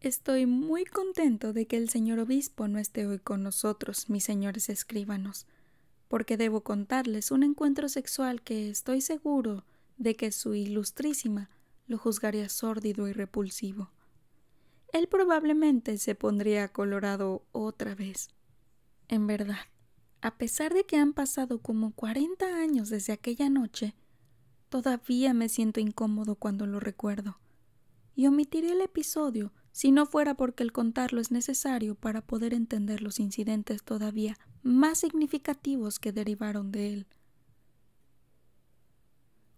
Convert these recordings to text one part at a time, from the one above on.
Estoy muy contento de que el señor obispo no esté hoy con nosotros, mis señores escribanos, porque debo contarles un encuentro sexual que estoy seguro de que su ilustrísima lo juzgaría sórdido y repulsivo. Él probablemente se pondría colorado otra vez. En verdad, a pesar de que han pasado como cuarenta años desde aquella noche, todavía me siento incómodo cuando lo recuerdo, y omitiré el episodio si no fuera porque el contarlo es necesario para poder entender los incidentes todavía más significativos que derivaron de él.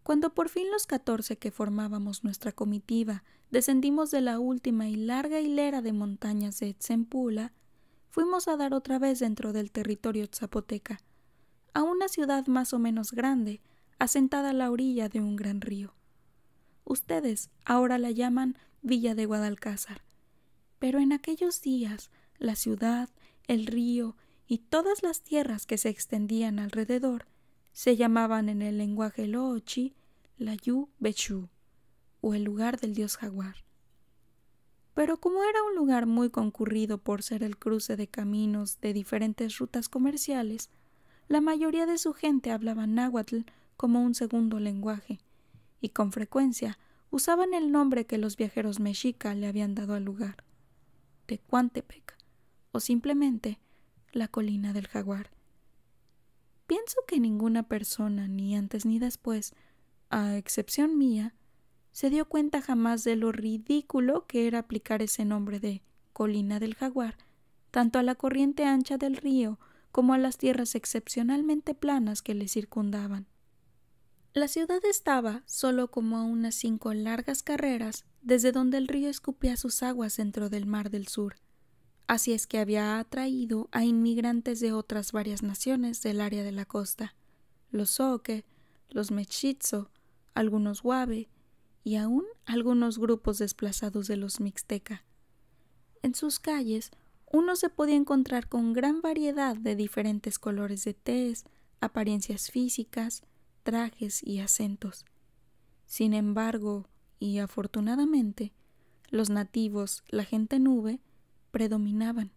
Cuando por fin los catorce que formábamos nuestra comitiva descendimos de la última y larga hilera de montañas de Tzempula, fuimos a dar otra vez dentro del territorio zapoteca, a una ciudad más o menos grande, asentada a la orilla de un gran río. Ustedes ahora la llaman Villa de Guadalcázar, pero en aquellos días la ciudad, el río y todas las tierras que se extendían alrededor se llamaban en el lenguaje loochi la Yu Bechu, o el lugar del dios jaguar. Pero como era un lugar muy concurrido por ser el cruce de caminos de diferentes rutas comerciales, la mayoría de su gente hablaba náhuatl como un segundo lenguaje, y con frecuencia usaban el nombre que los viajeros mexica le habían dado al lugar cuantepec o simplemente la colina del jaguar. Pienso que ninguna persona, ni antes ni después, a excepción mía, se dio cuenta jamás de lo ridículo que era aplicar ese nombre de colina del jaguar, tanto a la corriente ancha del río como a las tierras excepcionalmente planas que le circundaban. La ciudad estaba solo como a unas cinco largas carreras desde donde el río escupía sus aguas dentro del mar del sur, así es que había atraído a inmigrantes de otras varias naciones del área de la costa, los soque los Mechizo, algunos Huave y aún algunos grupos desplazados de los Mixteca. En sus calles uno se podía encontrar con gran variedad de diferentes colores de tés, apariencias físicas, trajes y acentos. Sin embargo, y afortunadamente los nativos, la gente nube, predominaban.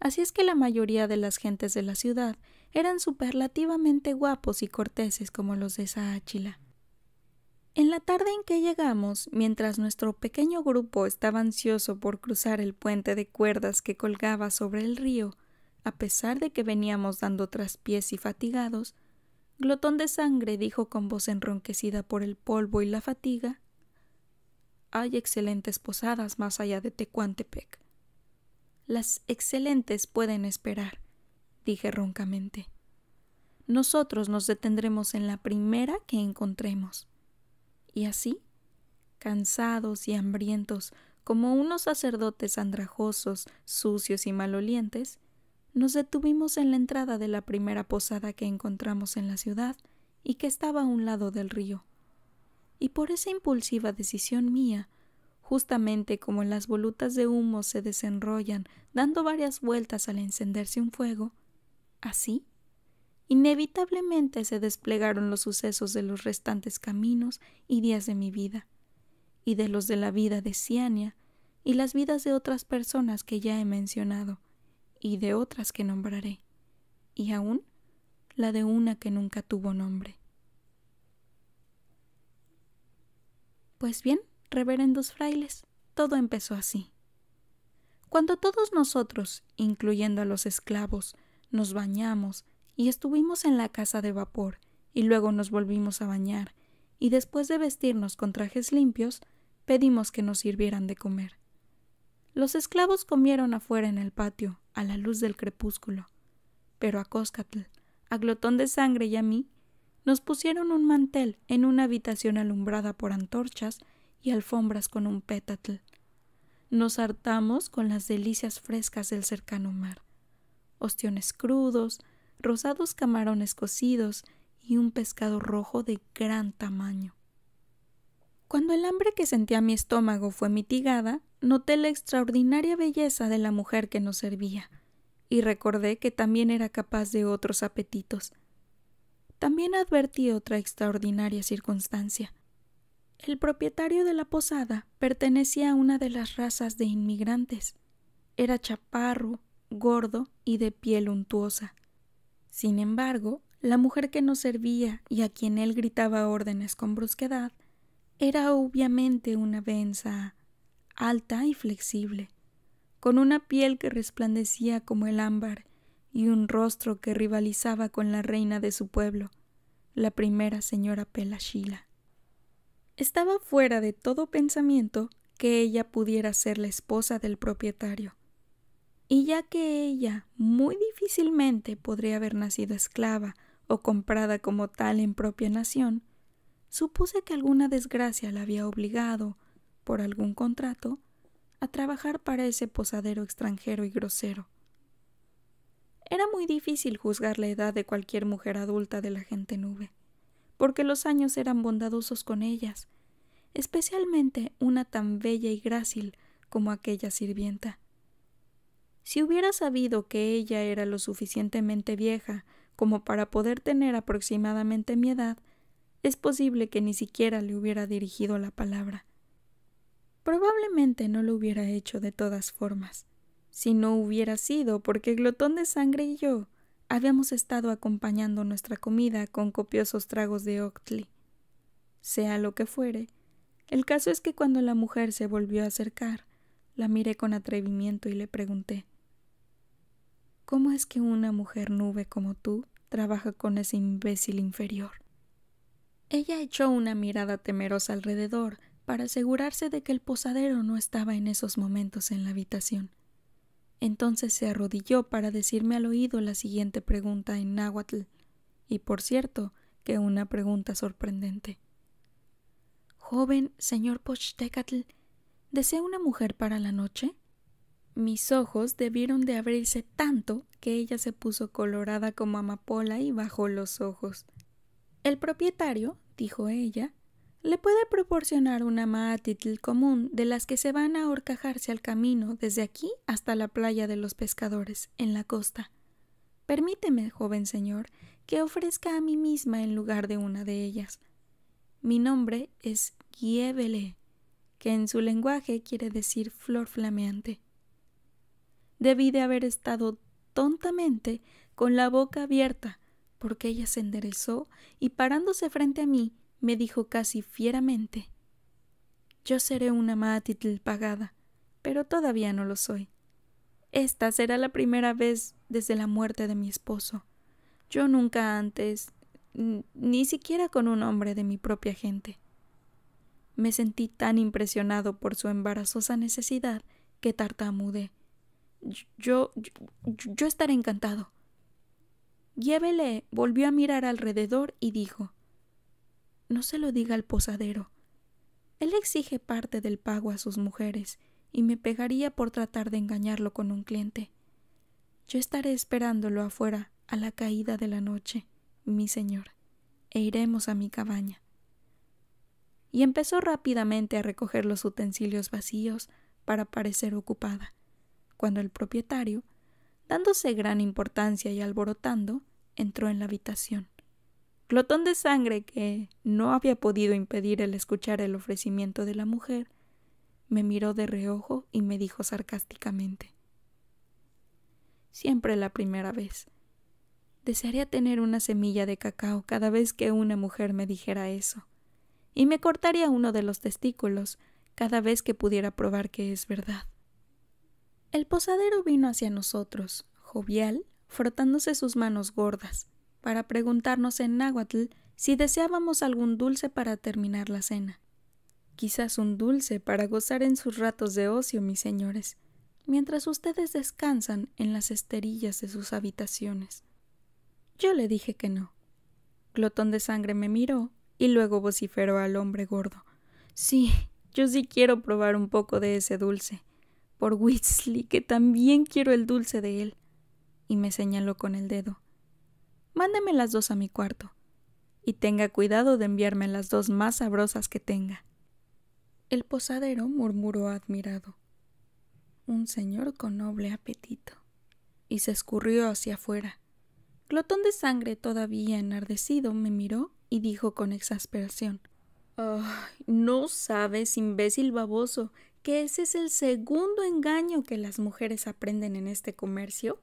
Así es que la mayoría de las gentes de la ciudad eran superlativamente guapos y corteses como los de áchila. En la tarde en que llegamos, mientras nuestro pequeño grupo estaba ansioso por cruzar el puente de cuerdas que colgaba sobre el río, a pesar de que veníamos dando traspiés y fatigados, Glotón de Sangre dijo con voz enronquecida por el polvo y la fatiga hay excelentes posadas más allá de Tecuantepec. Las excelentes pueden esperar, dije roncamente. Nosotros nos detendremos en la primera que encontremos. Y así, cansados y hambrientos, como unos sacerdotes andrajosos, sucios y malolientes, nos detuvimos en la entrada de la primera posada que encontramos en la ciudad y que estaba a un lado del río y por esa impulsiva decisión mía, justamente como las volutas de humo se desenrollan dando varias vueltas al encenderse un fuego, así, inevitablemente se desplegaron los sucesos de los restantes caminos y días de mi vida, y de los de la vida de Ciania, y las vidas de otras personas que ya he mencionado, y de otras que nombraré, y aún la de una que nunca tuvo nombre. Pues bien, reverendos frailes, todo empezó así. Cuando todos nosotros, incluyendo a los esclavos, nos bañamos y estuvimos en la casa de vapor, y luego nos volvimos a bañar, y después de vestirnos con trajes limpios, pedimos que nos sirvieran de comer. Los esclavos comieron afuera en el patio, a la luz del crepúsculo, pero a Coscatl, a Glotón de Sangre y a mí nos pusieron un mantel en una habitación alumbrada por antorchas y alfombras con un pétatl. Nos hartamos con las delicias frescas del cercano mar. Ostiones crudos, rosados camarones cocidos y un pescado rojo de gran tamaño. Cuando el hambre que sentía mi estómago fue mitigada, noté la extraordinaria belleza de la mujer que nos servía, y recordé que también era capaz de otros apetitos. También advertí otra extraordinaria circunstancia. El propietario de la posada pertenecía a una de las razas de inmigrantes. Era chaparro, gordo y de piel untuosa. Sin embargo, la mujer que nos servía y a quien él gritaba órdenes con brusquedad era obviamente una benza alta y flexible, con una piel que resplandecía como el ámbar y un rostro que rivalizaba con la reina de su pueblo, la primera señora Pelashila. Estaba fuera de todo pensamiento que ella pudiera ser la esposa del propietario. Y ya que ella muy difícilmente podría haber nacido esclava o comprada como tal en propia nación, supuse que alguna desgracia la había obligado, por algún contrato, a trabajar para ese posadero extranjero y grosero. Era muy difícil juzgar la edad de cualquier mujer adulta de la gente nube, porque los años eran bondadosos con ellas, especialmente una tan bella y grácil como aquella sirvienta. Si hubiera sabido que ella era lo suficientemente vieja como para poder tener aproximadamente mi edad, es posible que ni siquiera le hubiera dirigido la palabra. Probablemente no lo hubiera hecho de todas formas si no hubiera sido porque glotón de sangre y yo habíamos estado acompañando nuestra comida con copiosos tragos de Octli. Sea lo que fuere, el caso es que cuando la mujer se volvió a acercar, la miré con atrevimiento y le pregunté ¿Cómo es que una mujer nube como tú trabaja con ese imbécil inferior? Ella echó una mirada temerosa alrededor para asegurarse de que el posadero no estaba en esos momentos en la habitación. Entonces se arrodilló para decirme al oído la siguiente pregunta en náhuatl, y por cierto, que una pregunta sorprendente. Joven señor Pochtecatl, ¿desea una mujer para la noche? Mis ojos debieron de abrirse tanto que ella se puso colorada como amapola y bajó los ojos. El propietario, dijo ella, le puede proporcionar una maatitl común de las que se van a horcajarse al camino desde aquí hasta la playa de los pescadores, en la costa. Permíteme, joven señor, que ofrezca a mí misma en lugar de una de ellas. Mi nombre es Giebele, que en su lenguaje quiere decir flor flameante. Debí de haber estado tontamente con la boca abierta, porque ella se enderezó y parándose frente a mí, me dijo casi fieramente. Yo seré una Maatitl pagada, pero todavía no lo soy. Esta será la primera vez desde la muerte de mi esposo. Yo nunca antes, ni siquiera con un hombre de mi propia gente. Me sentí tan impresionado por su embarazosa necesidad que tartamude Yo, yo, estaré encantado. Llévele, volvió a mirar alrededor y dijo no se lo diga al posadero. Él exige parte del pago a sus mujeres y me pegaría por tratar de engañarlo con un cliente. Yo estaré esperándolo afuera a la caída de la noche, mi señor, e iremos a mi cabaña. Y empezó rápidamente a recoger los utensilios vacíos para parecer ocupada, cuando el propietario, dándose gran importancia y alborotando, entró en la habitación lotón de sangre que no había podido impedir el escuchar el ofrecimiento de la mujer, me miró de reojo y me dijo sarcásticamente Siempre la primera vez. Desearía tener una semilla de cacao cada vez que una mujer me dijera eso, y me cortaría uno de los testículos cada vez que pudiera probar que es verdad. El posadero vino hacia nosotros, jovial, frotándose sus manos gordas, para preguntarnos en náhuatl si deseábamos algún dulce para terminar la cena. Quizás un dulce para gozar en sus ratos de ocio, mis señores, mientras ustedes descansan en las esterillas de sus habitaciones. Yo le dije que no. Glotón de sangre me miró y luego vociferó al hombre gordo. Sí, yo sí quiero probar un poco de ese dulce. Por Whitsley que también quiero el dulce de él. Y me señaló con el dedo. Mándeme las dos a mi cuarto. Y tenga cuidado de enviarme las dos más sabrosas que tenga. El posadero murmuró admirado. Un señor con noble apetito. Y se escurrió hacia afuera. Glotón de sangre, todavía enardecido, me miró y dijo con exasperación. Oh, no sabes, imbécil baboso, que ese es el segundo engaño que las mujeres aprenden en este comercio.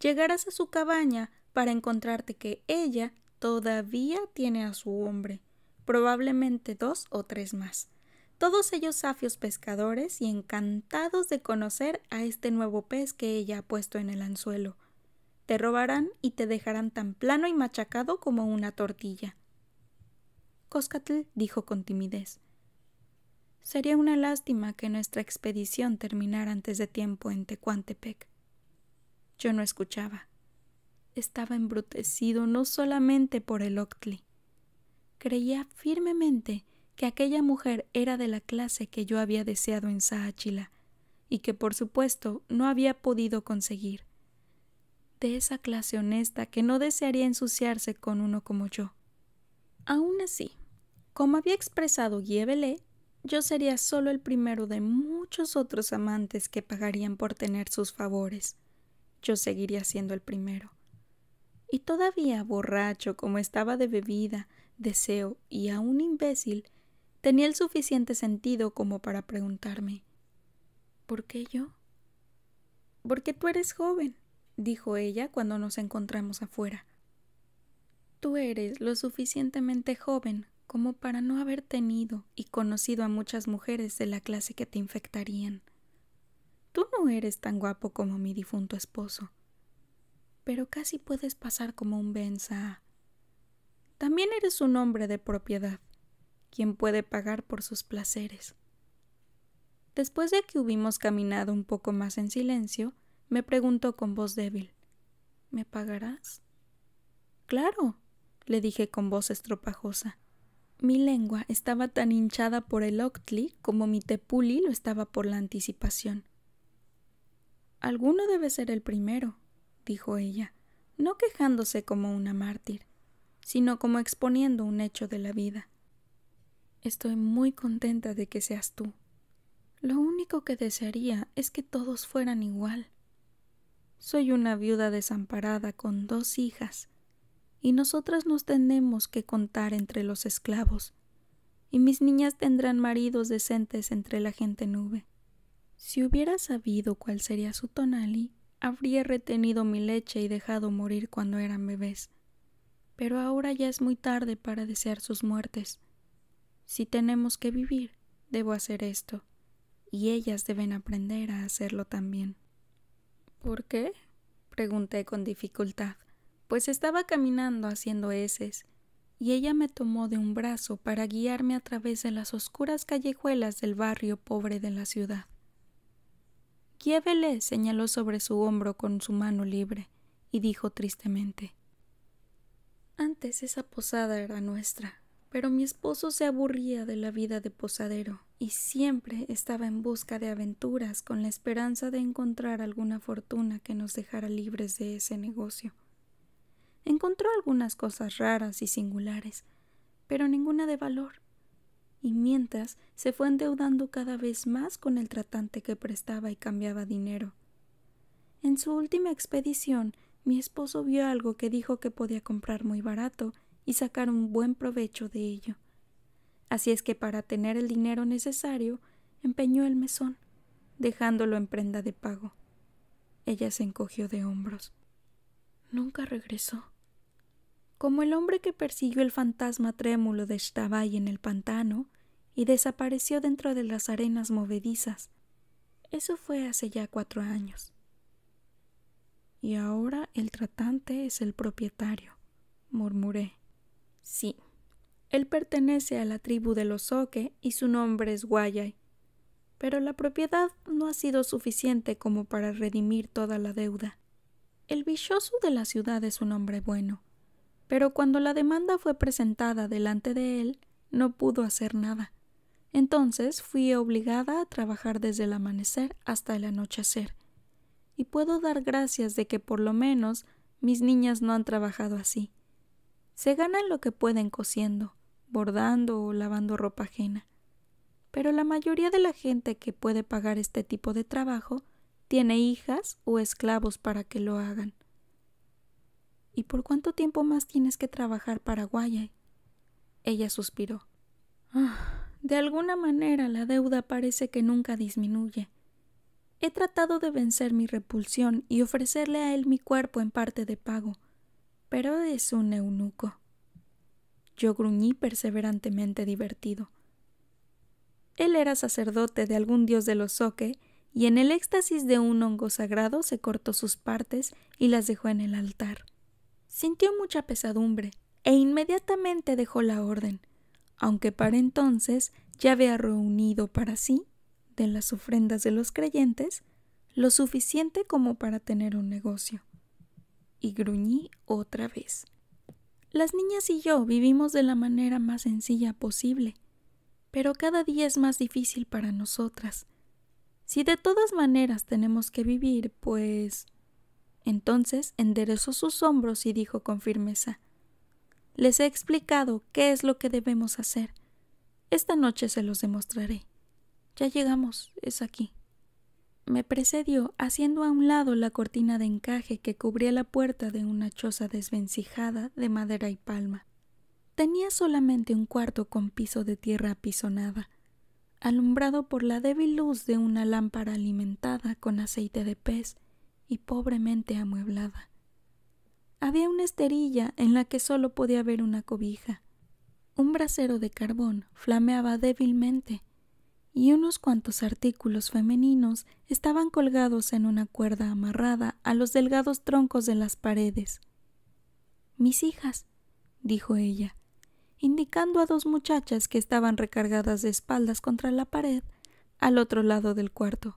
Llegarás a su cabaña, para encontrarte que ella todavía tiene a su hombre, probablemente dos o tres más, todos ellos safios pescadores y encantados de conocer a este nuevo pez que ella ha puesto en el anzuelo. Te robarán y te dejarán tan plano y machacado como una tortilla. Coscatl dijo con timidez. Sería una lástima que nuestra expedición terminara antes de tiempo en Tecuantepec. Yo no escuchaba estaba embrutecido no solamente por el Octli. Creía firmemente que aquella mujer era de la clase que yo había deseado en Sáchila y que por supuesto no había podido conseguir. De esa clase honesta que no desearía ensuciarse con uno como yo. Aún así, como había expresado Giebelé, yo sería solo el primero de muchos otros amantes que pagarían por tener sus favores. Yo seguiría siendo el primero todavía borracho como estaba de bebida, deseo y aún imbécil, tenía el suficiente sentido como para preguntarme ¿Por qué yo? Porque tú eres joven, dijo ella cuando nos encontramos afuera. Tú eres lo suficientemente joven como para no haber tenido y conocido a muchas mujeres de la clase que te infectarían. Tú no eres tan guapo como mi difunto esposo pero casi puedes pasar como un benza. También eres un hombre de propiedad, quien puede pagar por sus placeres. Después de que hubimos caminado un poco más en silencio, me preguntó con voz débil ¿Me pagarás? Claro, le dije con voz estropajosa. Mi lengua estaba tan hinchada por el octli como mi tepuli lo estaba por la anticipación. Alguno debe ser el primero, dijo ella, no quejándose como una mártir, sino como exponiendo un hecho de la vida. Estoy muy contenta de que seas tú. Lo único que desearía es que todos fueran igual. Soy una viuda desamparada con dos hijas, y nosotras nos tenemos que contar entre los esclavos, y mis niñas tendrán maridos decentes entre la gente nube. Si hubiera sabido cuál sería su tonalidad, habría retenido mi leche y dejado morir cuando eran bebés. Pero ahora ya es muy tarde para desear sus muertes. Si tenemos que vivir, debo hacer esto, y ellas deben aprender a hacerlo también. ¿Por qué? pregunté con dificultad, pues estaba caminando haciendo heces, y ella me tomó de un brazo para guiarme a través de las oscuras callejuelas del barrio pobre de la ciudad. Llévele, señaló sobre su hombro con su mano libre, y dijo tristemente Antes esa posada era nuestra, pero mi esposo se aburría de la vida de posadero, y siempre estaba en busca de aventuras con la esperanza de encontrar alguna fortuna que nos dejara libres de ese negocio. Encontró algunas cosas raras y singulares, pero ninguna de valor y mientras se fue endeudando cada vez más con el tratante que prestaba y cambiaba dinero. En su última expedición, mi esposo vio algo que dijo que podía comprar muy barato y sacar un buen provecho de ello. Así es que para tener el dinero necesario, empeñó el mesón, dejándolo en prenda de pago. Ella se encogió de hombros. Nunca regresó como el hombre que persiguió el fantasma trémulo de Shtabai en el pantano y desapareció dentro de las arenas movedizas. Eso fue hace ya cuatro años. Y ahora el tratante es el propietario, murmuré. Sí, él pertenece a la tribu de los Oque y su nombre es Guayay. Pero la propiedad no ha sido suficiente como para redimir toda la deuda. El villoso de la ciudad es un hombre bueno, pero cuando la demanda fue presentada delante de él, no pudo hacer nada. Entonces fui obligada a trabajar desde el amanecer hasta el anochecer. Y puedo dar gracias de que por lo menos mis niñas no han trabajado así. Se ganan lo que pueden cosiendo, bordando o lavando ropa ajena. Pero la mayoría de la gente que puede pagar este tipo de trabajo tiene hijas o esclavos para que lo hagan. ¿Y por cuánto tiempo más tienes que trabajar para Guaya? Ella suspiró. ah de alguna manera la deuda parece que nunca disminuye. He tratado de vencer mi repulsión y ofrecerle a él mi cuerpo en parte de pago, pero es un eunuco. Yo gruñí perseverantemente divertido. Él era sacerdote de algún dios de los soque, y en el éxtasis de un hongo sagrado se cortó sus partes y las dejó en el altar sintió mucha pesadumbre e inmediatamente dejó la orden, aunque para entonces ya había reunido para sí, de las ofrendas de los creyentes, lo suficiente como para tener un negocio. Y gruñí otra vez. Las niñas y yo vivimos de la manera más sencilla posible, pero cada día es más difícil para nosotras. Si de todas maneras tenemos que vivir, pues... Entonces enderezó sus hombros y dijo con firmeza Les he explicado qué es lo que debemos hacer. Esta noche se los demostraré. Ya llegamos, es aquí. Me precedió, haciendo a un lado la cortina de encaje que cubría la puerta de una choza desvencijada de madera y palma. Tenía solamente un cuarto con piso de tierra apisonada, alumbrado por la débil luz de una lámpara alimentada con aceite de pez y pobremente amueblada. Había una esterilla en la que solo podía haber una cobija. Un brasero de carbón flameaba débilmente y unos cuantos artículos femeninos estaban colgados en una cuerda amarrada a los delgados troncos de las paredes. Mis hijas, dijo ella, indicando a dos muchachas que estaban recargadas de espaldas contra la pared al otro lado del cuarto.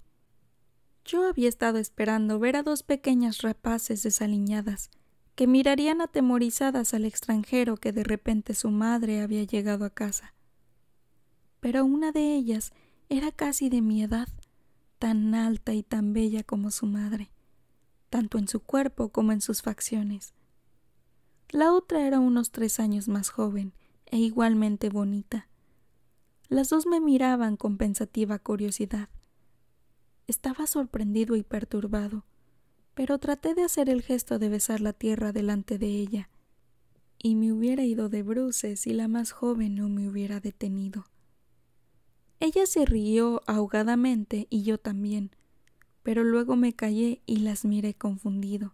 Yo había estado esperando ver a dos pequeñas rapaces desaliñadas, que mirarían atemorizadas al extranjero que de repente su madre había llegado a casa. Pero una de ellas era casi de mi edad, tan alta y tan bella como su madre, tanto en su cuerpo como en sus facciones. La otra era unos tres años más joven e igualmente bonita. Las dos me miraban con pensativa curiosidad. Estaba sorprendido y perturbado, pero traté de hacer el gesto de besar la tierra delante de ella, y me hubiera ido de bruces si la más joven no me hubiera detenido. Ella se rió ahogadamente y yo también, pero luego me callé y las miré confundido.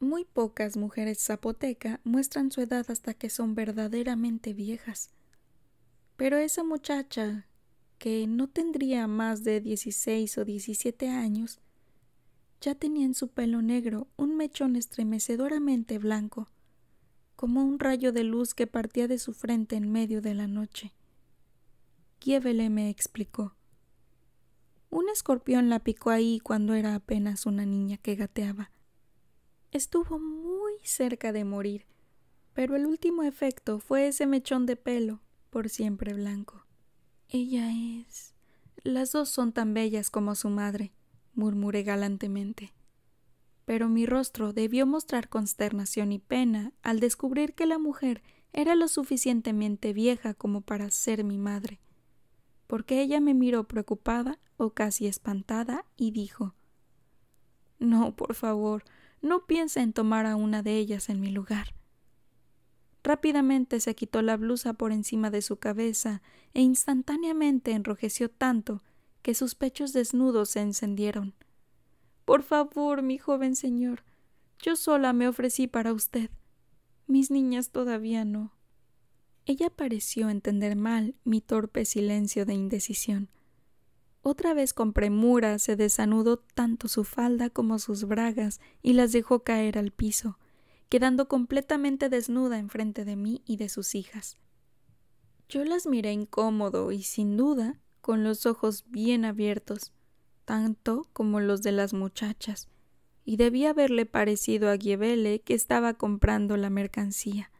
Muy pocas mujeres zapoteca muestran su edad hasta que son verdaderamente viejas. Pero esa muchacha, que no tendría más de 16 o 17 años, ya tenía en su pelo negro un mechón estremecedoramente blanco, como un rayo de luz que partía de su frente en medio de la noche. Kievele me explicó. Un escorpión la picó ahí cuando era apenas una niña que gateaba. Estuvo muy cerca de morir, pero el último efecto fue ese mechón de pelo, por siempre blanco. Ella es. Las dos son tan bellas como su madre, murmuré galantemente. Pero mi rostro debió mostrar consternación y pena al descubrir que la mujer era lo suficientemente vieja como para ser mi madre, porque ella me miró preocupada o casi espantada y dijo No, por favor, no piense en tomar a una de ellas en mi lugar. Rápidamente se quitó la blusa por encima de su cabeza e instantáneamente enrojeció tanto que sus pechos desnudos se encendieron. Por favor, mi joven señor, yo sola me ofrecí para usted. Mis niñas todavía no. Ella pareció entender mal mi torpe silencio de indecisión. Otra vez con premura se desanudó tanto su falda como sus bragas y las dejó caer al piso quedando completamente desnuda enfrente de mí y de sus hijas. Yo las miré incómodo y sin duda con los ojos bien abiertos, tanto como los de las muchachas, y debía haberle parecido a Giebele que estaba comprando la mercancía.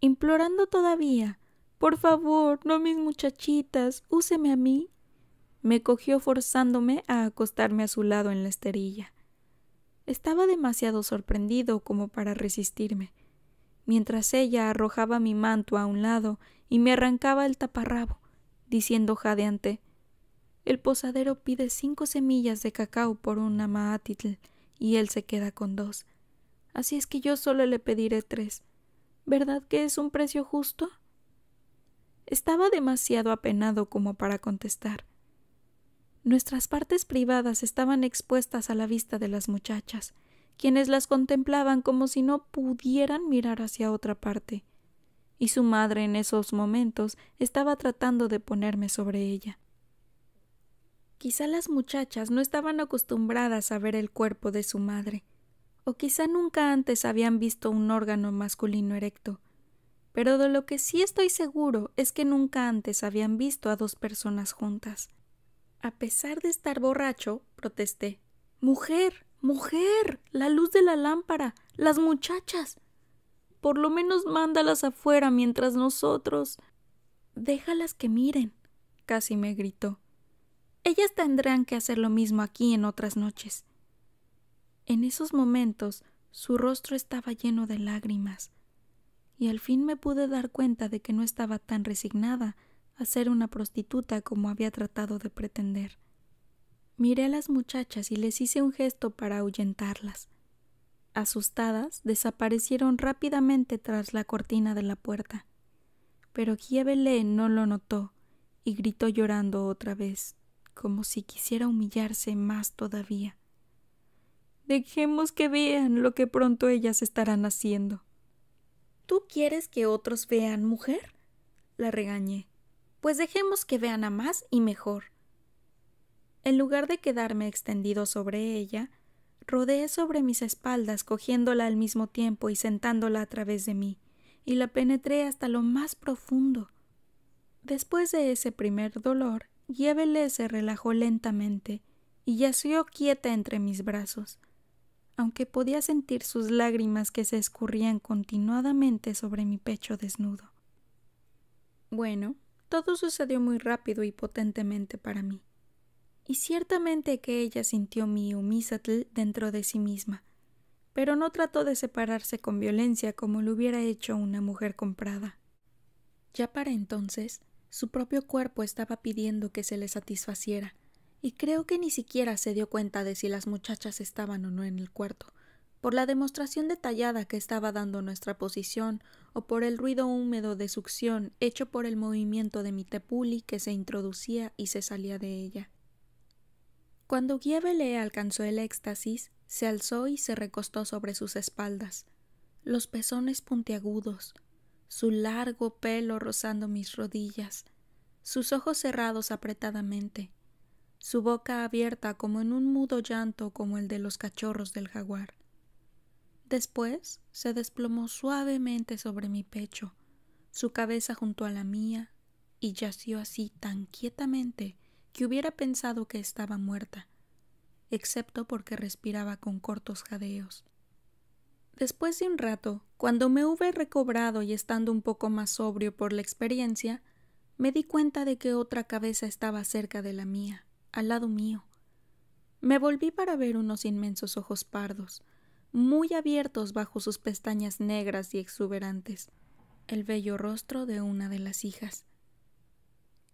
Implorando todavía, por favor, no mis muchachitas, úseme a mí, me cogió forzándome a acostarme a su lado en la esterilla. Estaba demasiado sorprendido como para resistirme, mientras ella arrojaba mi manto a un lado y me arrancaba el taparrabo, diciendo jadeante El posadero pide cinco semillas de cacao por un amaátitl y él se queda con dos. Así es que yo solo le pediré tres. ¿Verdad que es un precio justo? Estaba demasiado apenado como para contestar. Nuestras partes privadas estaban expuestas a la vista de las muchachas, quienes las contemplaban como si no pudieran mirar hacia otra parte. Y su madre en esos momentos estaba tratando de ponerme sobre ella. Quizá las muchachas no estaban acostumbradas a ver el cuerpo de su madre, o quizá nunca antes habían visto un órgano masculino erecto. Pero de lo que sí estoy seguro es que nunca antes habían visto a dos personas juntas. A pesar de estar borracho, protesté. Mujer, mujer, la luz de la lámpara, las muchachas. Por lo menos mándalas afuera mientras nosotros. Déjalas que miren, casi me gritó. Ellas tendrán que hacer lo mismo aquí en otras noches. En esos momentos su rostro estaba lleno de lágrimas, y al fin me pude dar cuenta de que no estaba tan resignada a ser una prostituta como había tratado de pretender. Miré a las muchachas y les hice un gesto para ahuyentarlas. Asustadas, desaparecieron rápidamente tras la cortina de la puerta. Pero Giebelé no lo notó y gritó llorando otra vez, como si quisiera humillarse más todavía. Dejemos que vean lo que pronto ellas estarán haciendo. ¿Tú quieres que otros vean, mujer? la regañé pues dejemos que vean a más y mejor. En lugar de quedarme extendido sobre ella, rodeé sobre mis espaldas, cogiéndola al mismo tiempo y sentándola a través de mí, y la penetré hasta lo más profundo. Después de ese primer dolor, Yévele se relajó lentamente y yació quieta entre mis brazos, aunque podía sentir sus lágrimas que se escurrían continuadamente sobre mi pecho desnudo. Bueno, todo sucedió muy rápido y potentemente para mí. Y ciertamente que ella sintió mi humísatl dentro de sí misma, pero no trató de separarse con violencia como lo hubiera hecho una mujer comprada. Ya para entonces, su propio cuerpo estaba pidiendo que se le satisfaciera, y creo que ni siquiera se dio cuenta de si las muchachas estaban o no en el cuarto por la demostración detallada que estaba dando nuestra posición, o por el ruido húmedo de succión hecho por el movimiento de mi tepuli que se introducía y se salía de ella. Cuando Giebele alcanzó el éxtasis, se alzó y se recostó sobre sus espaldas, los pezones puntiagudos, su largo pelo rozando mis rodillas, sus ojos cerrados apretadamente, su boca abierta como en un mudo llanto como el de los cachorros del jaguar. Después se desplomó suavemente sobre mi pecho, su cabeza junto a la mía, y yació así tan quietamente que hubiera pensado que estaba muerta, excepto porque respiraba con cortos jadeos. Después de un rato, cuando me hube recobrado y estando un poco más sobrio por la experiencia, me di cuenta de que otra cabeza estaba cerca de la mía, al lado mío. Me volví para ver unos inmensos ojos pardos, muy abiertos bajo sus pestañas negras y exuberantes, el bello rostro de una de las hijas.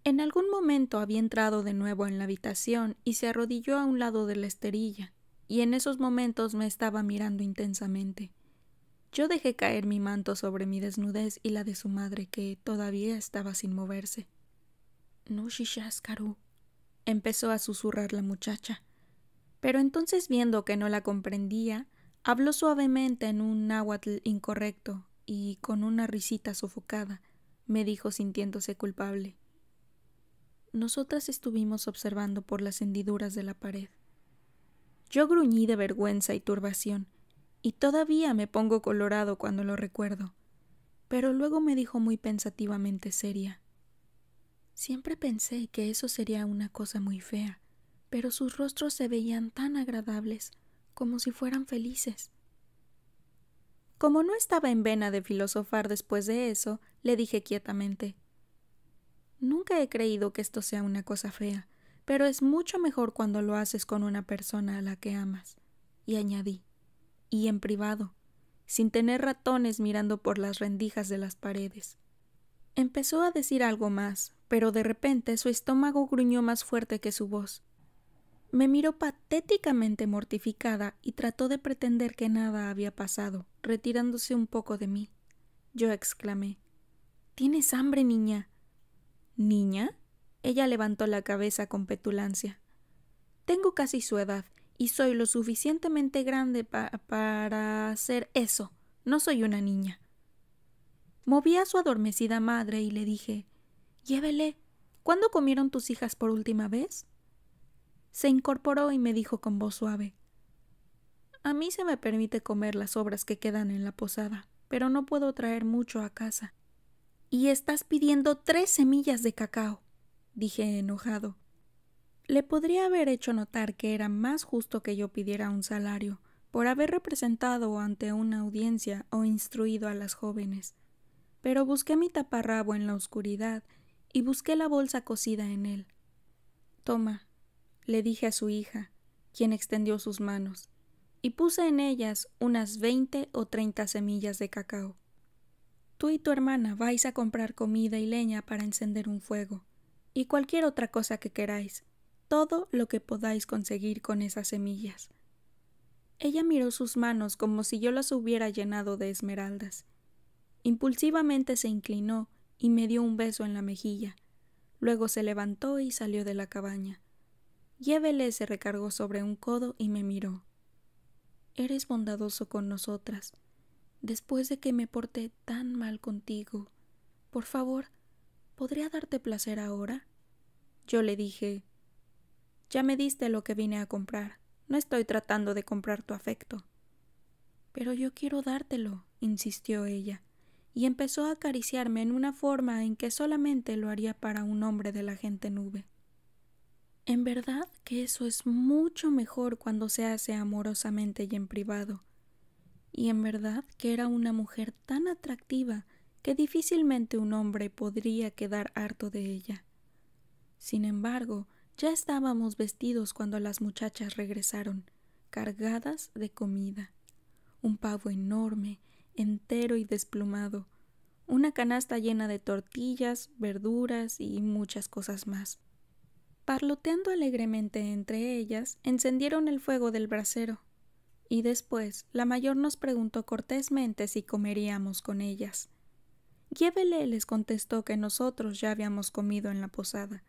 En algún momento había entrado de nuevo en la habitación y se arrodilló a un lado de la esterilla, y en esos momentos me estaba mirando intensamente. Yo dejé caer mi manto sobre mi desnudez y la de su madre, que todavía estaba sin moverse. No empezó a susurrar la muchacha. Pero entonces, viendo que no la comprendía, Habló suavemente en un náhuatl incorrecto y con una risita sofocada, me dijo sintiéndose culpable. Nosotras estuvimos observando por las hendiduras de la pared. Yo gruñí de vergüenza y turbación, y todavía me pongo colorado cuando lo recuerdo. Pero luego me dijo muy pensativamente seria. Siempre pensé que eso sería una cosa muy fea, pero sus rostros se veían tan agradables como si fueran felices. Como no estaba en vena de filosofar después de eso, le dije quietamente Nunca he creído que esto sea una cosa fea, pero es mucho mejor cuando lo haces con una persona a la que amas. Y añadí y en privado, sin tener ratones mirando por las rendijas de las paredes. Empezó a decir algo más, pero de repente su estómago gruñó más fuerte que su voz. Me miró patéticamente mortificada y trató de pretender que nada había pasado, retirándose un poco de mí. Yo exclamé Tienes hambre, niña. ¿Niña? Ella levantó la cabeza con petulancia. Tengo casi su edad y soy lo suficientemente grande para hacer eso. No soy una niña. Moví a su adormecida madre y le dije Llévele. ¿Cuándo comieron tus hijas por última vez? se incorporó y me dijo con voz suave A mí se me permite comer las sobras que quedan en la posada, pero no puedo traer mucho a casa. Y estás pidiendo tres semillas de cacao, dije enojado. Le podría haber hecho notar que era más justo que yo pidiera un salario, por haber representado ante una audiencia o instruido a las jóvenes. Pero busqué mi taparrabo en la oscuridad y busqué la bolsa cosida en él. Toma, le dije a su hija, quien extendió sus manos, y puse en ellas unas veinte o treinta semillas de cacao. Tú y tu hermana vais a comprar comida y leña para encender un fuego, y cualquier otra cosa que queráis, todo lo que podáis conseguir con esas semillas. Ella miró sus manos como si yo las hubiera llenado de esmeraldas. Impulsivamente se inclinó y me dio un beso en la mejilla. Luego se levantó y salió de la cabaña. Llévele, se recargó sobre un codo y me miró. Eres bondadoso con nosotras. Después de que me porté tan mal contigo, por favor, ¿podría darte placer ahora? Yo le dije, ya me diste lo que vine a comprar. No estoy tratando de comprar tu afecto. Pero yo quiero dártelo, insistió ella, y empezó a acariciarme en una forma en que solamente lo haría para un hombre de la gente nube. En verdad que eso es mucho mejor cuando se hace amorosamente y en privado. Y en verdad que era una mujer tan atractiva que difícilmente un hombre podría quedar harto de ella. Sin embargo, ya estábamos vestidos cuando las muchachas regresaron, cargadas de comida. Un pavo enorme, entero y desplumado, una canasta llena de tortillas, verduras y muchas cosas más. Parloteando alegremente entre ellas, encendieron el fuego del brasero, y después la mayor nos preguntó cortésmente si comeríamos con ellas. Llévele les contestó que nosotros ya habíamos comido en la posada.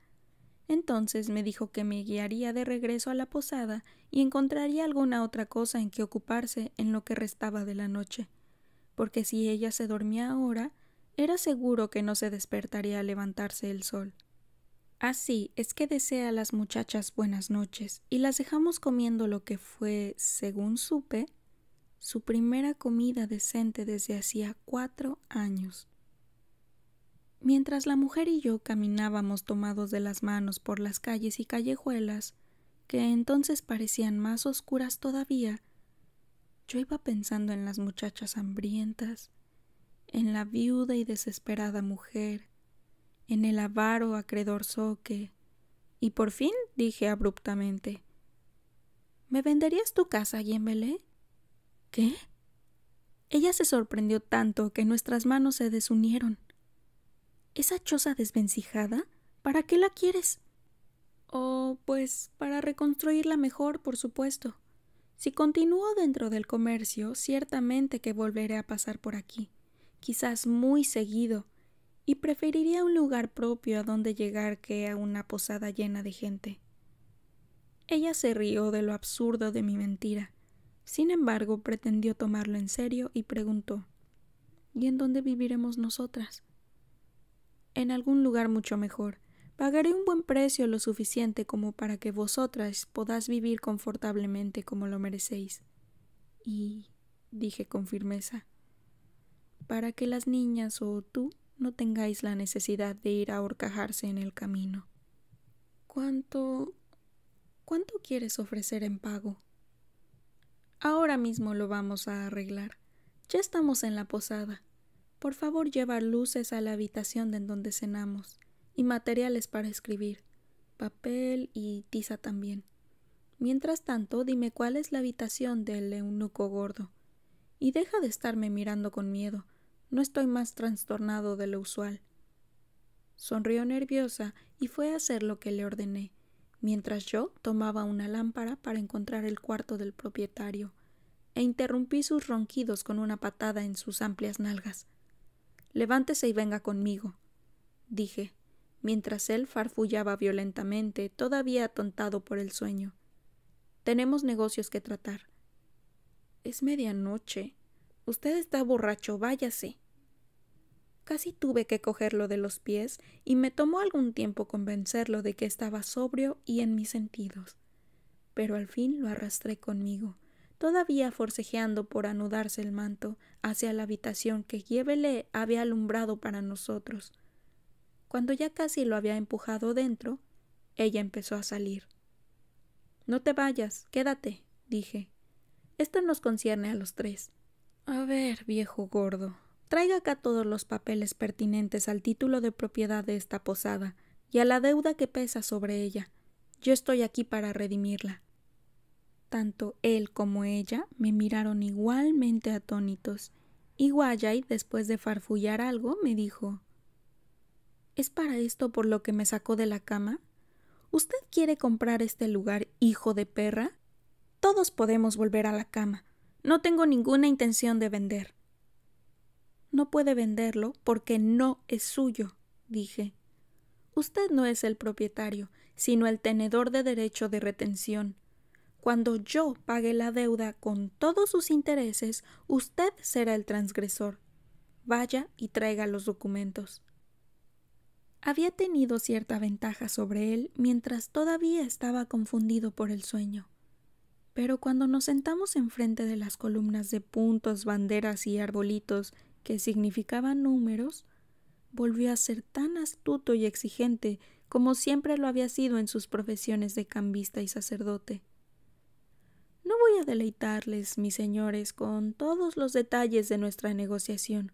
Entonces me dijo que me guiaría de regreso a la posada y encontraría alguna otra cosa en que ocuparse en lo que restaba de la noche, porque si ella se dormía ahora, era seguro que no se despertaría al levantarse el sol. Así ah, es que desea a las muchachas buenas noches y las dejamos comiendo lo que fue, según supe, su primera comida decente desde hacía cuatro años. Mientras la mujer y yo caminábamos tomados de las manos por las calles y callejuelas, que entonces parecían más oscuras todavía, yo iba pensando en las muchachas hambrientas, en la viuda y desesperada mujer, en el avaro acreedor Soque. Y por fin dije abruptamente: ¿Me venderías tu casa, Yembele? ¿Qué? Ella se sorprendió tanto que nuestras manos se desunieron. ¿Esa choza desvencijada? ¿Para qué la quieres? Oh, pues para reconstruirla mejor, por supuesto. Si continúo dentro del comercio, ciertamente que volveré a pasar por aquí, quizás muy seguido, y preferiría un lugar propio a donde llegar que a una posada llena de gente. Ella se rió de lo absurdo de mi mentira. Sin embargo, pretendió tomarlo en serio y preguntó ¿Y en dónde viviremos nosotras? En algún lugar mucho mejor. Pagaré un buen precio lo suficiente como para que vosotras podáis vivir confortablemente como lo merecéis. Y dije con firmeza, para que las niñas o tú no tengáis la necesidad de ir a horcajarse en el camino. ¿Cuánto... cuánto quieres ofrecer en pago? Ahora mismo lo vamos a arreglar. Ya estamos en la posada. Por favor lleva luces a la habitación de en donde cenamos y materiales para escribir, papel y tiza también. Mientras tanto, dime cuál es la habitación del eunuco gordo. Y deja de estarme mirando con miedo. No estoy más trastornado de lo usual. Sonrió nerviosa y fue a hacer lo que le ordené, mientras yo tomaba una lámpara para encontrar el cuarto del propietario, e interrumpí sus ronquidos con una patada en sus amplias nalgas. Levántese y venga conmigo, dije, mientras él farfullaba violentamente, todavía atontado por el sueño. Tenemos negocios que tratar. Es medianoche. Usted está borracho, váyase. Casi tuve que cogerlo de los pies y me tomó algún tiempo convencerlo de que estaba sobrio y en mis sentidos. Pero al fin lo arrastré conmigo, todavía forcejeando por anudarse el manto hacia la habitación que Gievele había alumbrado para nosotros. Cuando ya casi lo había empujado dentro, ella empezó a salir. No te vayas, quédate, dije. Esto nos concierne a los tres. A ver, viejo gordo, Traiga acá todos los papeles pertinentes al título de propiedad de esta posada y a la deuda que pesa sobre ella. Yo estoy aquí para redimirla. Tanto él como ella me miraron igualmente atónitos, y Guayay, después de farfullar algo, me dijo ¿Es para esto por lo que me sacó de la cama? ¿Usted quiere comprar este lugar, hijo de perra? Todos podemos volver a la cama. No tengo ninguna intención de vender. No puede venderlo porque no es suyo, dije. Usted no es el propietario, sino el tenedor de derecho de retención. Cuando yo pague la deuda con todos sus intereses, usted será el transgresor. Vaya y traiga los documentos. Había tenido cierta ventaja sobre él mientras todavía estaba confundido por el sueño. Pero cuando nos sentamos enfrente de las columnas de puntos, banderas y arbolitos que significaba números, volvió a ser tan astuto y exigente como siempre lo había sido en sus profesiones de cambista y sacerdote. No voy a deleitarles, mis señores, con todos los detalles de nuestra negociación.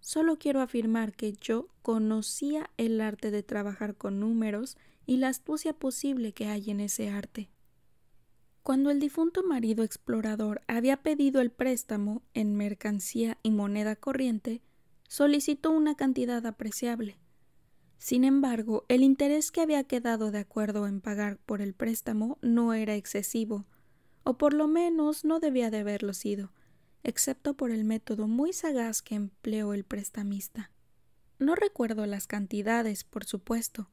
Solo quiero afirmar que yo conocía el arte de trabajar con números y la astucia posible que hay en ese arte. Cuando el difunto marido explorador había pedido el préstamo en mercancía y moneda corriente, solicitó una cantidad apreciable. Sin embargo, el interés que había quedado de acuerdo en pagar por el préstamo no era excesivo, o por lo menos no debía de haberlo sido, excepto por el método muy sagaz que empleó el prestamista. No recuerdo las cantidades, por supuesto,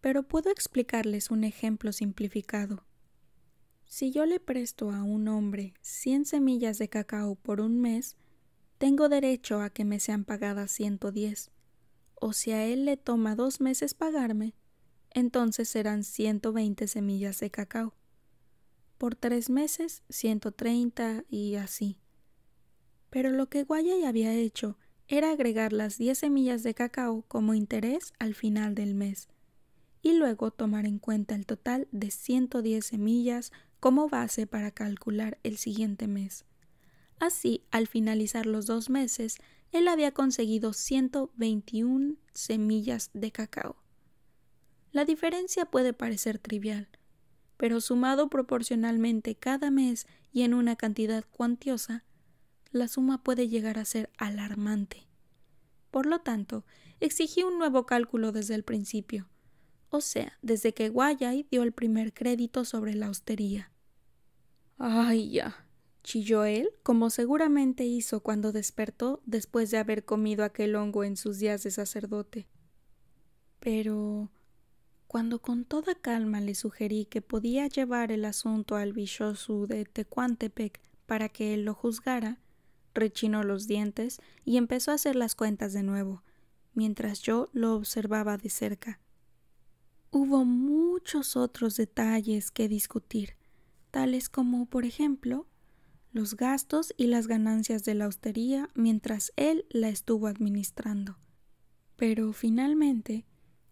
pero puedo explicarles un ejemplo simplificado. Si yo le presto a un hombre 100 semillas de cacao por un mes, tengo derecho a que me sean pagadas 110. O si a él le toma dos meses pagarme, entonces serán 120 semillas de cacao. Por tres meses, 130 y así. Pero lo que ya había hecho era agregar las 10 semillas de cacao como interés al final del mes y luego tomar en cuenta el total de 110 semillas como base para calcular el siguiente mes. Así, al finalizar los dos meses, él había conseguido 121 semillas de cacao. La diferencia puede parecer trivial, pero sumado proporcionalmente cada mes y en una cantidad cuantiosa, la suma puede llegar a ser alarmante. Por lo tanto, exigí un nuevo cálculo desde el principio, o sea, desde que Guayay dio el primer crédito sobre la hostería. Ay, ya. chilló él, como seguramente hizo cuando despertó después de haber comido aquel hongo en sus días de sacerdote. Pero cuando con toda calma le sugerí que podía llevar el asunto al bichoso de Tecuantepec para que él lo juzgara, rechinó los dientes y empezó a hacer las cuentas de nuevo, mientras yo lo observaba de cerca. Hubo muchos otros detalles que discutir, tales como, por ejemplo, los gastos y las ganancias de la hostería mientras él la estuvo administrando. Pero finalmente,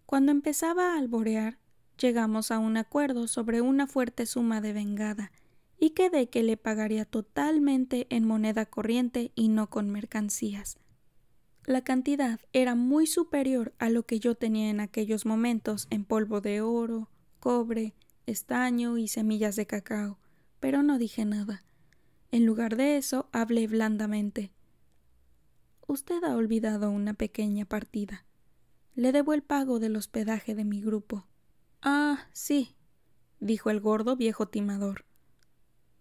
cuando empezaba a alborear, llegamos a un acuerdo sobre una fuerte suma de vengada, y quedé que le pagaría totalmente en moneda corriente y no con mercancías. La cantidad era muy superior a lo que yo tenía en aquellos momentos en polvo de oro, cobre, estaño y semillas de cacao, pero no dije nada. En lugar de eso, hablé blandamente. Usted ha olvidado una pequeña partida. Le debo el pago del hospedaje de mi grupo. Ah, sí, dijo el gordo viejo timador.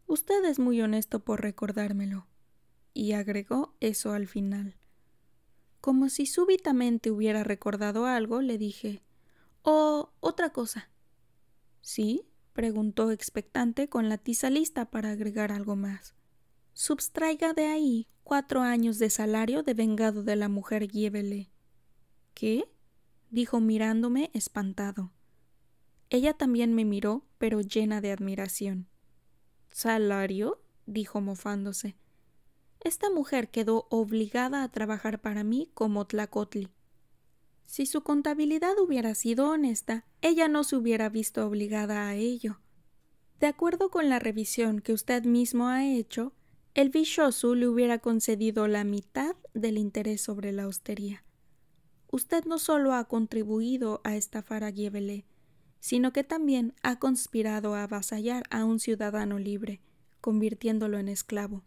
Usted es muy honesto por recordármelo. Y agregó eso al final. Como si súbitamente hubiera recordado algo, le dije Oh, otra cosa. ¿Sí? preguntó expectante con la tiza lista para agregar algo más. Substraiga de ahí cuatro años de salario de vengado de la mujer Giebele. ¿Qué? dijo mirándome espantado. Ella también me miró, pero llena de admiración. ¿Salario? dijo mofándose. Esta mujer quedó obligada a trabajar para mí como Tlacotli. Si su contabilidad hubiera sido honesta, ella no se hubiera visto obligada a ello. De acuerdo con la revisión que usted mismo ha hecho, el bichoso le hubiera concedido la mitad del interés sobre la hostería. Usted no solo ha contribuido a estafar a Giebele, sino que también ha conspirado a avasallar a un ciudadano libre, convirtiéndolo en esclavo.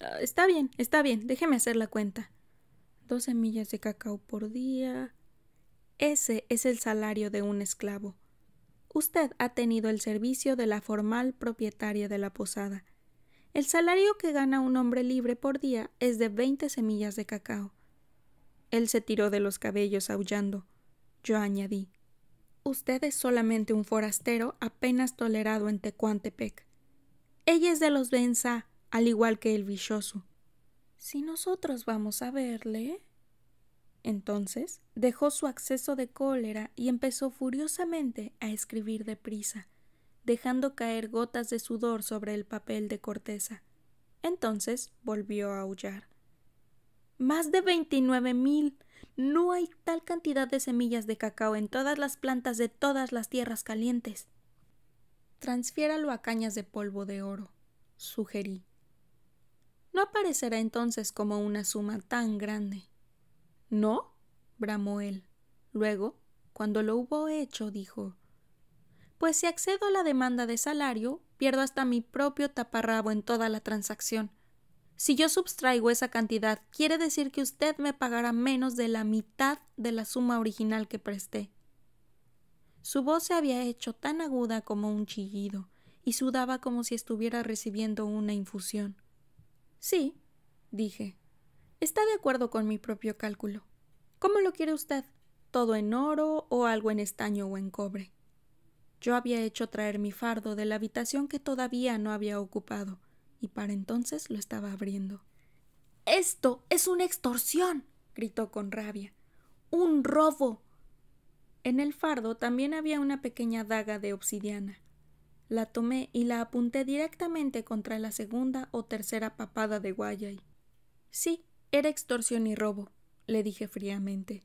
Ah, está bien, está bien, déjeme hacer la cuenta dos semillas de cacao por día. Ese es el salario de un esclavo. Usted ha tenido el servicio de la formal propietaria de la posada. El salario que gana un hombre libre por día es de veinte semillas de cacao. Él se tiró de los cabellos aullando. Yo añadí Usted es solamente un forastero apenas tolerado en Tecuantepec. Ella es de los Benza, al igual que el Villoso. Si nosotros vamos a verle. Entonces dejó su acceso de cólera y empezó furiosamente a escribir deprisa, dejando caer gotas de sudor sobre el papel de corteza. Entonces volvió a aullar. Más de veintinueve mil. No hay tal cantidad de semillas de cacao en todas las plantas de todas las tierras calientes. Transfiéralo a cañas de polvo de oro, sugerí no aparecerá entonces como una suma tan grande. ¿No? bramó él. Luego, cuando lo hubo hecho, dijo Pues si accedo a la demanda de salario, pierdo hasta mi propio taparrabo en toda la transacción. Si yo subtraigo esa cantidad, quiere decir que usted me pagará menos de la mitad de la suma original que presté. Su voz se había hecho tan aguda como un chillido, y sudaba como si estuviera recibiendo una infusión. Sí, dije. Está de acuerdo con mi propio cálculo. ¿Cómo lo quiere usted? ¿Todo en oro o algo en estaño o en cobre? Yo había hecho traer mi fardo de la habitación que todavía no había ocupado, y para entonces lo estaba abriendo. Esto es una extorsión. gritó con rabia. Un robo. En el fardo también había una pequeña daga de obsidiana, la tomé y la apunté directamente contra la segunda o tercera papada de Guayay. Sí, era extorsión y robo, le dije fríamente.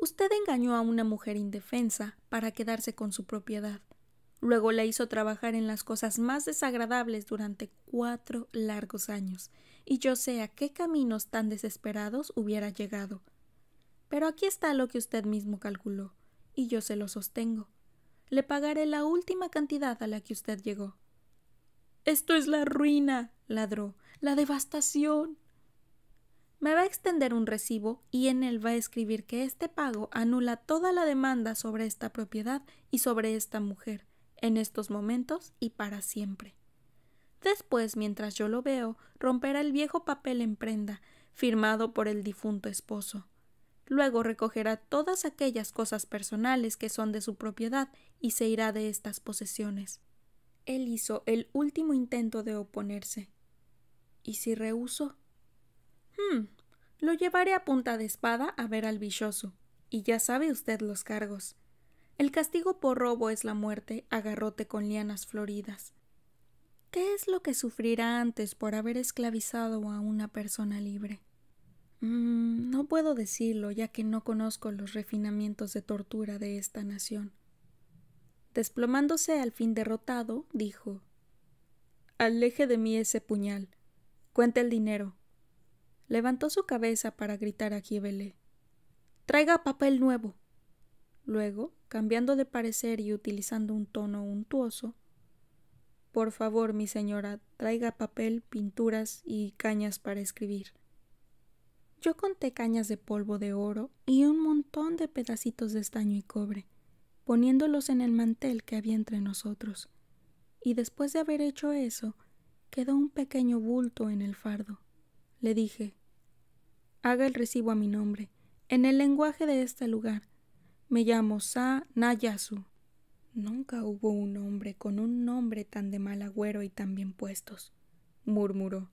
Usted engañó a una mujer indefensa para quedarse con su propiedad. Luego la hizo trabajar en las cosas más desagradables durante cuatro largos años, y yo sé a qué caminos tan desesperados hubiera llegado. Pero aquí está lo que usted mismo calculó, y yo se lo sostengo le pagaré la última cantidad a la que usted llegó. Esto es la ruina, ladró, la devastación. Me va a extender un recibo y en él va a escribir que este pago anula toda la demanda sobre esta propiedad y sobre esta mujer, en estos momentos y para siempre. Después, mientras yo lo veo, romperá el viejo papel en prenda, firmado por el difunto esposo. Luego recogerá todas aquellas cosas personales que son de su propiedad y se irá de estas posesiones. Él hizo el último intento de oponerse. ¿Y si rehuso? Hmm, lo llevaré a punta de espada a ver al villoso. Y ya sabe usted los cargos. El castigo por robo es la muerte, agarrote con lianas floridas. ¿Qué es lo que sufrirá antes por haber esclavizado a una persona libre? Mm, no puedo decirlo, ya que no conozco los refinamientos de tortura de esta nación. Desplomándose al fin derrotado, dijo Aleje de mí ese puñal. Cuenta el dinero. Levantó su cabeza para gritar a Gibelet: Traiga papel nuevo. Luego, cambiando de parecer y utilizando un tono untuoso, por favor, mi señora, traiga papel, pinturas y cañas para escribir. Yo conté cañas de polvo de oro y un montón de pedacitos de estaño y cobre, poniéndolos en el mantel que había entre nosotros. Y después de haber hecho eso, quedó un pequeño bulto en el fardo. Le dije, haga el recibo a mi nombre, en el lenguaje de este lugar. Me llamo Sa Nayasu. Nunca hubo un hombre con un nombre tan de mal agüero y tan bien puestos, murmuró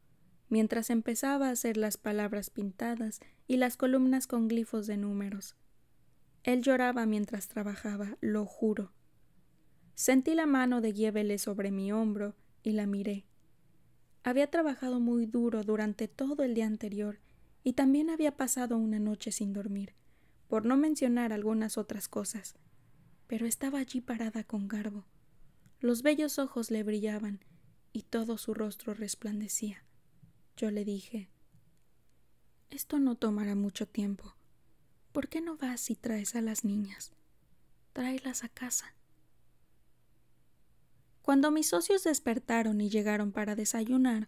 mientras empezaba a hacer las palabras pintadas y las columnas con glifos de números. Él lloraba mientras trabajaba, lo juro. Sentí la mano de Gievele sobre mi hombro y la miré. Había trabajado muy duro durante todo el día anterior y también había pasado una noche sin dormir, por no mencionar algunas otras cosas. Pero estaba allí parada con garbo. Los bellos ojos le brillaban y todo su rostro resplandecía. Yo le dije Esto no tomará mucho tiempo. ¿Por qué no vas y traes a las niñas? Tráelas a casa. Cuando mis socios despertaron y llegaron para desayunar,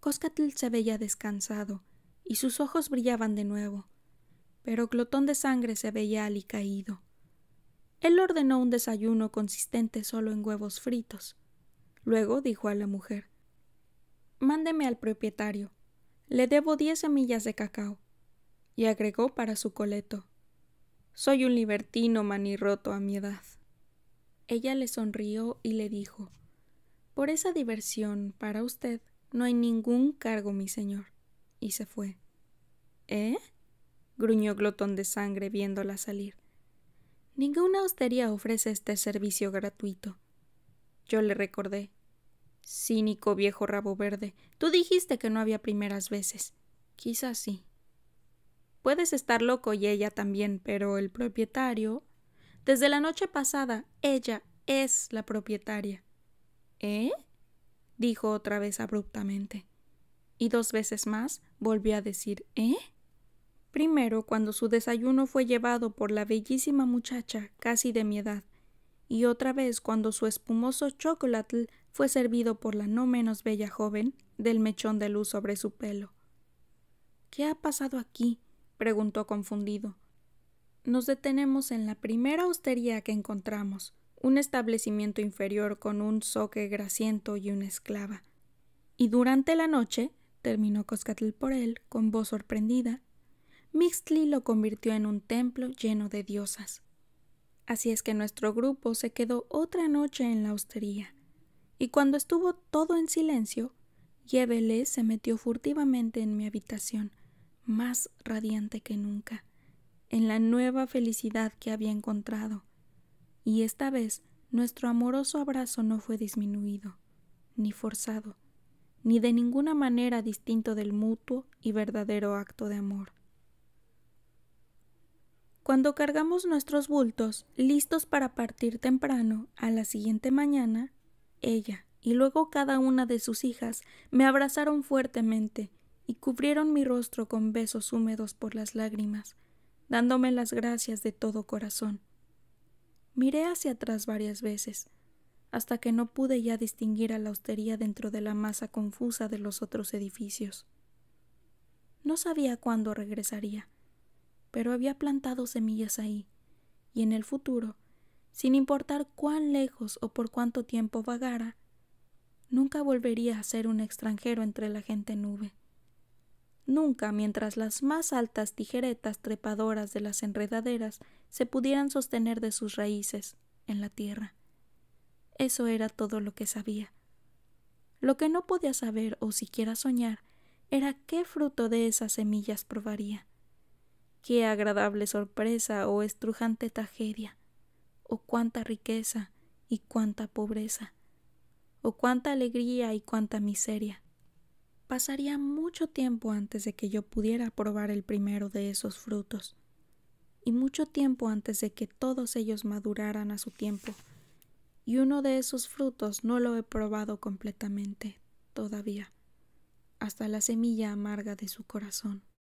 Coscatl se veía descansado y sus ojos brillaban de nuevo, pero Glotón de Sangre se veía caído Él ordenó un desayuno consistente solo en huevos fritos. Luego dijo a la mujer: Mándeme al propietario. Le debo diez semillas de cacao. Y agregó para su coleto. Soy un libertino manirroto a mi edad. Ella le sonrió y le dijo Por esa diversión para usted no hay ningún cargo, mi señor. Y se fue. ¿Eh? gruñó Glotón de sangre viéndola salir. Ninguna hostería ofrece este servicio gratuito. Yo le recordé. Cínico viejo rabo verde. Tú dijiste que no había primeras veces. Quizás sí. Puedes estar loco y ella también, pero el propietario. Desde la noche pasada, ella es la propietaria. ¿Eh? dijo otra vez abruptamente. Y dos veces más volvió a decir ¿Eh? Primero, cuando su desayuno fue llevado por la bellísima muchacha, casi de mi edad, y otra vez cuando su espumoso chocolate fue servido por la no menos bella joven del mechón de luz sobre su pelo. ¿Qué ha pasado aquí? preguntó confundido. Nos detenemos en la primera hostería que encontramos, un establecimiento inferior con un soque grasiento y una esclava. Y durante la noche, terminó Coscatl por él, con voz sorprendida, Mixtli lo convirtió en un templo lleno de diosas. Así es que nuestro grupo se quedó otra noche en la hostería y cuando estuvo todo en silencio, Yevele se metió furtivamente en mi habitación, más radiante que nunca, en la nueva felicidad que había encontrado. Y esta vez nuestro amoroso abrazo no fue disminuido, ni forzado, ni de ninguna manera distinto del mutuo y verdadero acto de amor. Cuando cargamos nuestros bultos, listos para partir temprano, a la siguiente mañana, ella y luego cada una de sus hijas me abrazaron fuertemente y cubrieron mi rostro con besos húmedos por las lágrimas, dándome las gracias de todo corazón. Miré hacia atrás varias veces, hasta que no pude ya distinguir a la hostería dentro de la masa confusa de los otros edificios. No sabía cuándo regresaría, pero había plantado semillas ahí, y en el futuro sin importar cuán lejos o por cuánto tiempo vagara, nunca volvería a ser un extranjero entre la gente nube. Nunca, mientras las más altas tijeretas trepadoras de las enredaderas se pudieran sostener de sus raíces en la tierra. Eso era todo lo que sabía. Lo que no podía saber o siquiera soñar era qué fruto de esas semillas probaría. Qué agradable sorpresa o estrujante tragedia. O oh, cuánta riqueza y cuánta pobreza, o oh, cuánta alegría y cuánta miseria. Pasaría mucho tiempo antes de que yo pudiera probar el primero de esos frutos, y mucho tiempo antes de que todos ellos maduraran a su tiempo, y uno de esos frutos no lo he probado completamente todavía, hasta la semilla amarga de su corazón.